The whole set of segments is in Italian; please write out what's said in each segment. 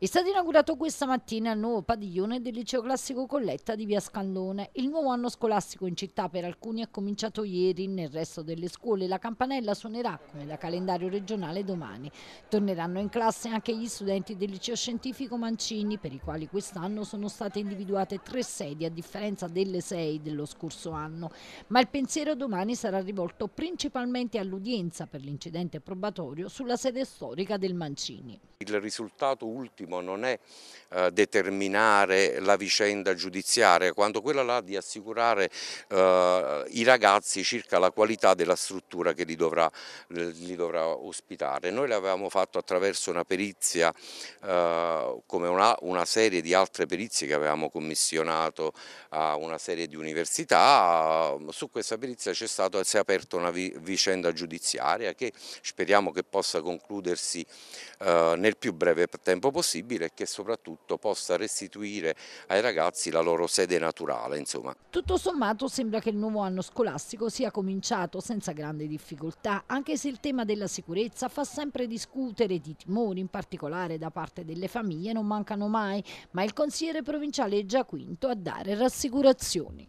È stato inaugurato questa mattina il nuovo padiglione del liceo classico Colletta di Via Scandone. Il nuovo anno scolastico in città per alcuni è cominciato ieri, nel resto delle scuole la campanella suonerà come da calendario regionale domani. Torneranno in classe anche gli studenti del liceo scientifico Mancini per i quali quest'anno sono state individuate tre sedi a differenza delle sei dello scorso anno. Ma il pensiero domani sarà rivolto principalmente all'udienza per l'incidente probatorio sulla sede storica del Mancini. Il risultato ultimo non è eh, determinare la vicenda giudiziaria, quanto quella là di assicurare eh, i ragazzi circa la qualità della struttura che li dovrà, li dovrà ospitare. Noi l'avevamo fatto attraverso una perizia, eh, come una, una, serie di altre perizie che avevamo commissionato a una serie di università, su questa perizia c'è stata, si è aperta una vi, vicenda giudiziaria che speriamo che possa concludersi eh, nel più breve tempo possibile e che soprattutto possa restituire ai ragazzi la loro sede naturale. Insomma. Tutto sommato sembra che il nuovo anno scolastico sia cominciato senza grandi difficoltà, anche se il tema della sicurezza fa sempre discutere di timori, in particolare da parte delle famiglie, non mancano mai, ma il consigliere provinciale è già quinto a dare rassicurazioni.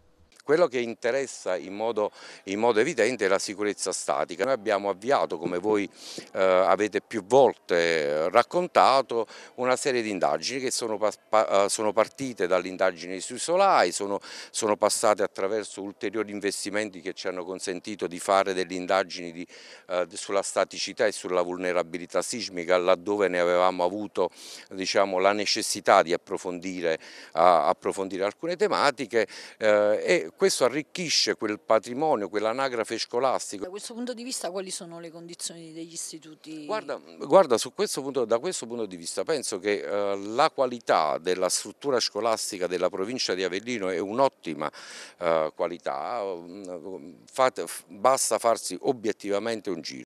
Quello che interessa in modo, in modo evidente è la sicurezza statica. Noi abbiamo avviato, come voi eh, avete più volte eh, raccontato, una serie di indagini che sono, pa eh, sono partite dall'indagine sui solai, sono, sono passate attraverso ulteriori investimenti che ci hanno consentito di fare delle indagini di, eh, sulla staticità e sulla vulnerabilità sismica laddove ne avevamo avuto diciamo, la necessità di approfondire, approfondire alcune tematiche eh, e questo arricchisce quel patrimonio, quell'anagrafe scolastico. Da questo punto di vista quali sono le condizioni degli istituti? Guarda, guarda questo punto, da questo punto di vista penso che eh, la qualità della struttura scolastica della provincia di Avellino è un'ottima eh, qualità, mm, Fate, basta farsi obiettivamente un giro.